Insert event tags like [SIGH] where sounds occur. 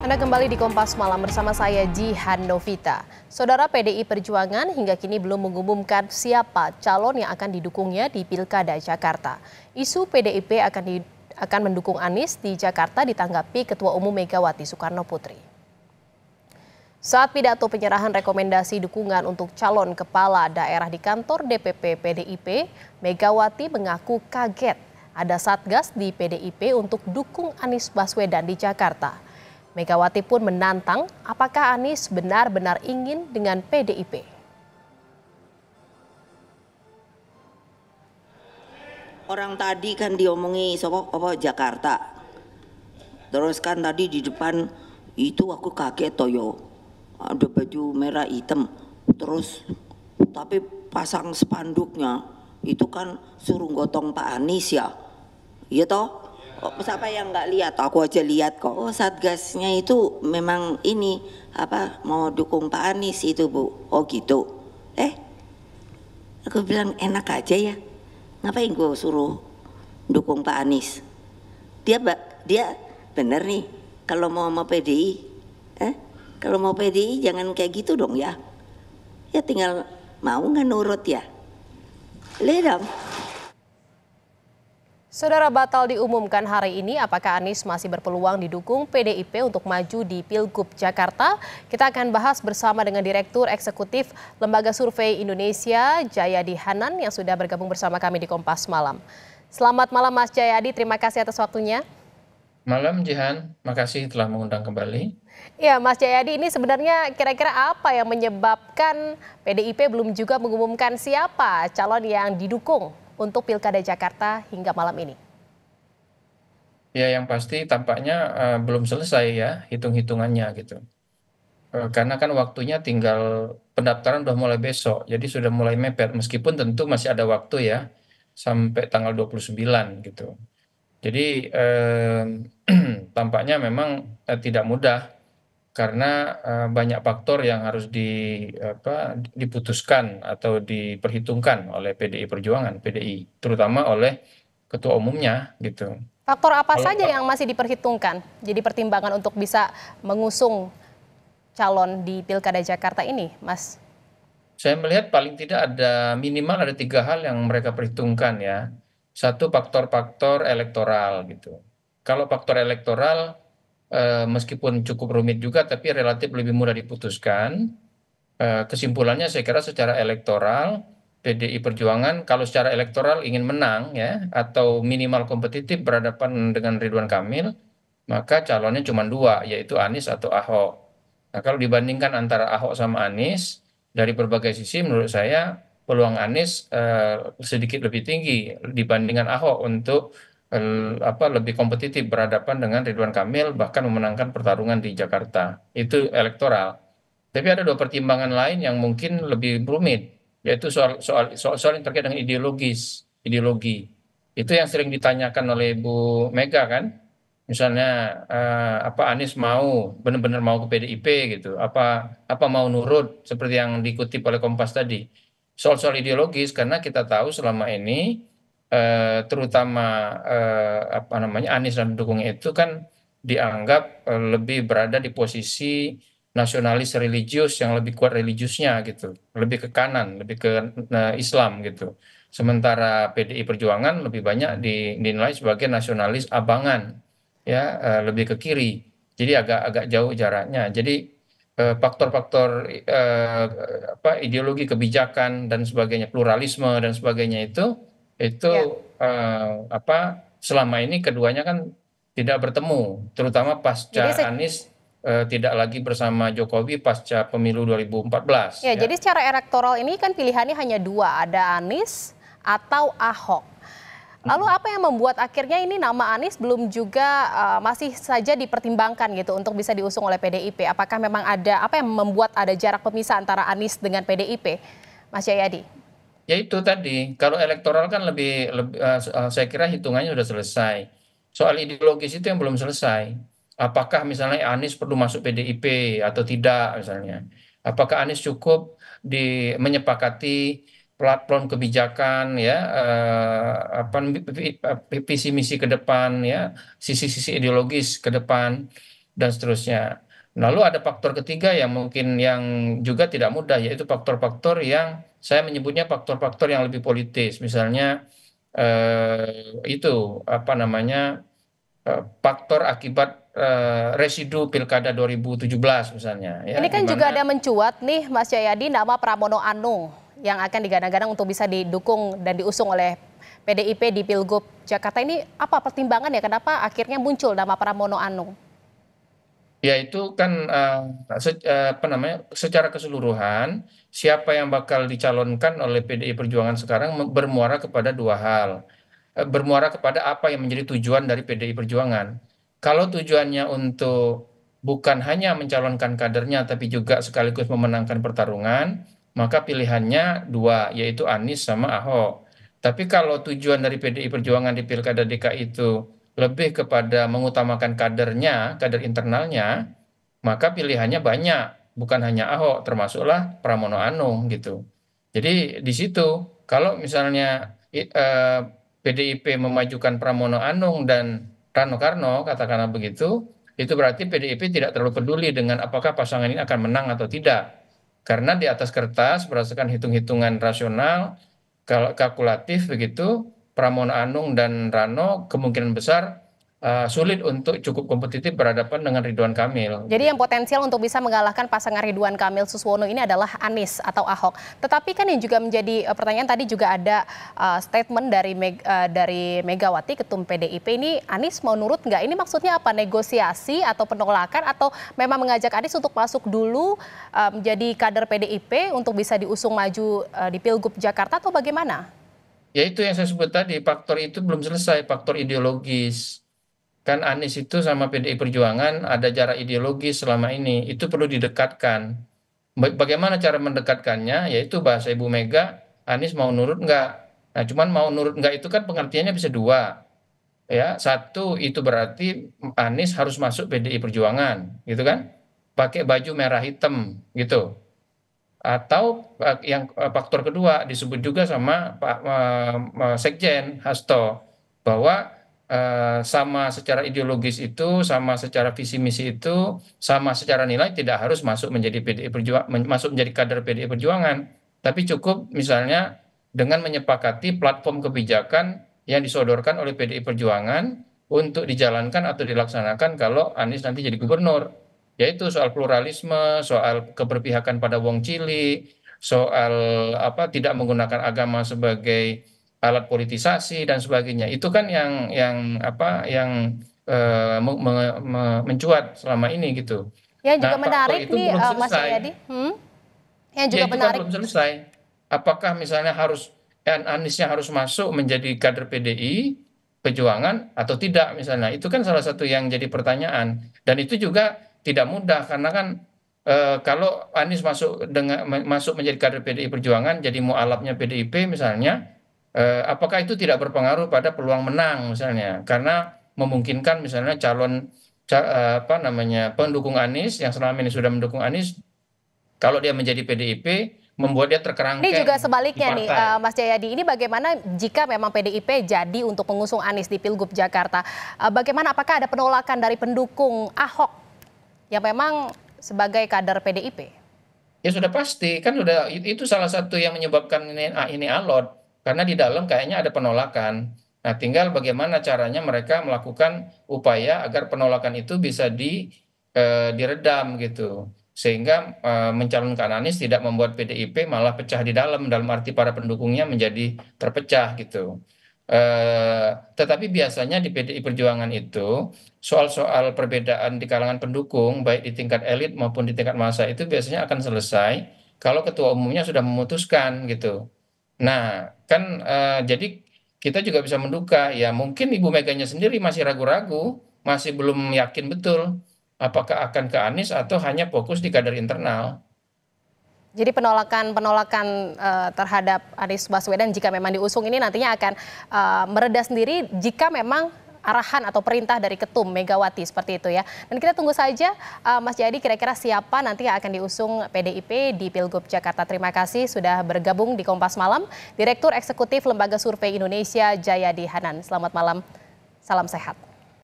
Anda kembali di Kompas Malam bersama saya Jihan Novita. Saudara PDI Perjuangan hingga kini belum mengumumkan siapa calon yang akan didukungnya di Pilkada Jakarta. Isu PDIP akan di, akan mendukung Anies di Jakarta ditanggapi Ketua Umum Megawati Soekarno Putri. Saat pidato penyerahan rekomendasi dukungan untuk calon kepala daerah di kantor DPP PDIP, Megawati mengaku kaget ada satgas di PDIP untuk dukung Anies Baswedan di Jakarta. Megawati pun menantang apakah Anies benar-benar ingin dengan PDIP. Orang tadi kan diomongi soko apa Jakarta. Terus kan tadi di depan itu aku kaget toyo. Ada baju merah hitam. Terus tapi pasang spanduknya itu kan suruh gotong Pak Anies ya. Iya toh? oh, siapa yang nggak lihat aku aja lihat kok oh satgasnya itu memang ini apa mau dukung Pak Anies itu bu oh gitu eh aku bilang enak aja ya ngapain gue suruh dukung Pak Anies dia mbak dia bener nih kalau mau mau PDI eh kalau mau PDI jangan kayak gitu dong ya ya tinggal mau nggak nurut ya ledam Saudara batal diumumkan hari ini, apakah Anies masih berpeluang didukung PDIP untuk maju di Pilgub Jakarta? Kita akan bahas bersama dengan Direktur Eksekutif Lembaga Survei Indonesia, Jayadi Hanan, yang sudah bergabung bersama kami di Kompas Malam. Selamat malam Mas Jayadi, terima kasih atas waktunya. Malam Jihan, makasih telah mengundang kembali. Ya Mas Jayadi, ini sebenarnya kira-kira apa yang menyebabkan PDIP belum juga mengumumkan siapa calon yang didukung? untuk Pilkada Jakarta hingga malam ini? Ya, yang pasti tampaknya uh, belum selesai ya hitung-hitungannya gitu. Uh, karena kan waktunya tinggal pendaftaran sudah mulai besok, jadi sudah mulai mepet. Meskipun tentu masih ada waktu ya sampai tanggal 29 gitu. Jadi eh, [CLEARS THROAT] tampaknya memang eh, tidak mudah karena eh, banyak faktor yang harus diputuskan atau diperhitungkan oleh PDI Perjuangan, PDI, terutama oleh ketua umumnya gitu. Faktor apa Kalau, saja yang masih diperhitungkan? Jadi pertimbangan untuk bisa mengusung calon di Pilkada Jakarta ini, Mas? Saya melihat paling tidak ada minimal ada tiga hal yang mereka perhitungkan ya. Satu faktor-faktor elektoral gitu. Kalau faktor elektoral Eh, meskipun cukup rumit juga tapi relatif lebih mudah diputuskan. Eh, kesimpulannya saya kira secara elektoral PDI Perjuangan kalau secara elektoral ingin menang ya atau minimal kompetitif berhadapan dengan Ridwan Kamil maka calonnya cuma dua yaitu Anies atau Ahok. Nah kalau dibandingkan antara Ahok sama Anies dari berbagai sisi menurut saya peluang Anies eh, sedikit lebih tinggi dibandingkan Ahok untuk apa lebih kompetitif berhadapan dengan Ridwan Kamil bahkan memenangkan pertarungan di Jakarta itu elektoral tapi ada dua pertimbangan lain yang mungkin lebih rumit yaitu soal soal soal, soal yang terkait dengan ideologis ideologi itu yang sering ditanyakan oleh Bu Mega kan misalnya eh, apa Anies mau benar-benar mau ke PDIP gitu apa apa mau nurut seperti yang dikutip oleh Kompas tadi soal-soal ideologis karena kita tahu selama ini eh, terutama eh, apa namanya Anies dan pendukungnya itu kan dianggap eh, lebih berada di posisi nasionalis religius yang lebih kuat religiusnya gitu, lebih ke kanan, lebih ke eh, Islam gitu. Sementara PDI Perjuangan lebih banyak dinilai sebagai nasionalis abangan, ya eh, lebih ke kiri. Jadi agak agak jauh jaraknya. Jadi eh, faktor-faktor eh, apa ideologi kebijakan dan sebagainya pluralisme dan sebagainya itu itu ya. uh, apa selama ini keduanya kan tidak bertemu, terutama pasca jadi, Anies eh, tidak lagi bersama Jokowi pasca pemilu 2014. Ya, ya, jadi secara elektoral ini kan pilihannya hanya dua, ada Anies atau Ahok. Lalu hmm. apa yang membuat akhirnya ini nama Anies belum juga uh, masih saja dipertimbangkan gitu untuk bisa diusung oleh PDIP? Apakah memang ada apa yang membuat ada jarak pemisah antara Anies dengan PDIP, Mas Jayadi? Ya itu tadi, kalau elektoral kan lebih, lebih uh, saya kira hitungannya sudah selesai. Soal ideologis itu yang belum selesai. Apakah misalnya Anies perlu masuk PDIP atau tidak misalnya? Apakah Anies cukup di menyepakati platform kebijakan ya uh, apa visi misi ke depan ya, sisi-sisi ideologis ke depan dan seterusnya. Lalu ada faktor ketiga yang mungkin yang juga tidak mudah yaitu faktor-faktor yang saya menyebutnya faktor-faktor yang lebih politis misalnya eh, itu apa namanya eh, faktor akibat eh, residu pilkada 2017 misalnya ya, ini kan dimana... juga ada mencuat nih Mas Jayadi nama Pramono Anung yang akan digadang-gadang untuk bisa didukung dan diusung oleh PDIP di Pilgub Jakarta ini apa pertimbangan ya kenapa akhirnya muncul nama Pramono Anung? ya itu kan eh, nah, eh, apa namanya secara keseluruhan siapa yang bakal dicalonkan oleh PDI Perjuangan sekarang bermuara kepada dua hal eh, bermuara kepada apa yang menjadi tujuan dari PDI Perjuangan kalau tujuannya untuk bukan hanya mencalonkan kadernya tapi juga sekaligus memenangkan pertarungan maka pilihannya dua yaitu Anies sama Ahok tapi kalau tujuan dari PDI Perjuangan di Pilkada DKI itu lebih kepada mengutamakan kadernya, kader internalnya, maka pilihannya banyak, bukan hanya Ahok, termasuklah Pramono Anung gitu. Jadi di situ kalau misalnya eh, PDIP memajukan Pramono Anung dan Rano Karno katakanlah begitu, itu berarti PDIP tidak terlalu peduli dengan apakah pasangan ini akan menang atau tidak. Karena di atas kertas berdasarkan hitung-hitungan rasional, kalkulatif begitu, Pramono Anung dan Rano kemungkinan besar uh, sulit untuk cukup kompetitif berhadapan dengan Ridwan Kamil. Jadi yang potensial untuk bisa mengalahkan pasangan Ridwan Kamil Suswono ini adalah Anies atau Ahok. Tetapi kan yang juga menjadi eh, pertanyaan tadi juga ada uh, statement dari Meg, uh, dari Megawati ketum PDIP ini Anies mau nurut nggak? Ini maksudnya apa? Negosiasi atau penolakan atau memang mengajak Anies untuk masuk dulu menjadi um, kader PDIP untuk bisa diusung maju uh, di Pilgub Jakarta atau bagaimana? Ya itu yang saya sebut tadi, faktor itu belum selesai, faktor ideologis. Kan Anies itu sama PDI Perjuangan ada jarak ideologis selama ini, itu perlu didekatkan. Bagaimana cara mendekatkannya? Yaitu bahasa Ibu Mega, Anies mau nurut nggak? Nah cuman mau nurut nggak itu kan pengertiannya bisa dua. Ya, satu itu berarti Anies harus masuk PDI Perjuangan, gitu kan? Pakai baju merah hitam, gitu atau eh, yang eh, faktor kedua disebut juga sama Pak eh, Sekjen Hasto bahwa sama secara ideologis itu, sama secara visi misi itu, sama secara nilai tidak harus masuk menjadi PDI Perjuangan, masuk menjadi kader PDI Perjuangan, tapi cukup misalnya dengan menyepakati platform kebijakan yang disodorkan oleh PDI Perjuangan untuk dijalankan atau dilaksanakan kalau Anies nanti jadi gubernur yaitu soal pluralisme soal keberpihakan pada wong cili soal apa tidak menggunakan agama sebagai alat politisasi dan sebagainya itu kan yang yang apa yang uh, me, me, me, mencuat selama ini gitu yang juga nah, menarik nih belum eh, Mas Yadi hmm? yang juga ya, menarik belum selesai apakah misalnya harus Aniesnya harus masuk menjadi kader PDI Pejuangan atau tidak misalnya itu kan salah satu yang jadi pertanyaan dan itu juga tidak mudah karena kan eh, kalau anies masuk dengan masuk menjadi kader pdi perjuangan jadi mau mualafnya pdip misalnya eh, apakah itu tidak berpengaruh pada peluang menang misalnya karena memungkinkan misalnya calon eh, apa namanya pendukung Anies yang selama ini sudah mendukung Anies kalau dia menjadi PDIP membuat dia terkerangkeng. Ini juga sebaliknya nih uh, Mas Jayadi, ini bagaimana jika memang PDIP jadi untuk pengusung Anies di Pilgub Jakarta? Uh, bagaimana apakah ada penolakan dari pendukung Ahok yang memang sebagai kader PDIP? Ya sudah pasti kan sudah itu salah satu yang menyebabkan ini ah, ini alot karena di dalam kayaknya ada penolakan. Nah, tinggal bagaimana caranya mereka melakukan upaya agar penolakan itu bisa di eh, diredam gitu. Sehingga eh, mencalonkan Anies tidak membuat PDIP malah pecah di dalam dalam arti para pendukungnya menjadi terpecah gitu. Eh, tetapi biasanya di pdi perjuangan itu soal soal perbedaan di kalangan pendukung baik di tingkat elit maupun di tingkat massa itu biasanya akan selesai kalau ketua umumnya sudah memutuskan gitu nah kan eh, jadi kita juga bisa menduga ya mungkin ibu meganya sendiri masih ragu-ragu masih belum yakin betul apakah akan ke Anies atau hanya fokus di kader internal jadi penolakan-penolakan uh, eh, terhadap Anies Baswedan jika memang diusung ini nantinya akan uh, mereda sendiri jika memang arahan atau perintah dari ketum Megawati seperti itu ya. Dan kita tunggu saja uh, Mas Jadi kira-kira siapa nanti yang akan diusung PDIP di Pilgub Jakarta. Terima kasih sudah bergabung di Kompas Malam, Direktur Eksekutif Lembaga Survei Indonesia Jayadi Hanan. Selamat malam, salam sehat.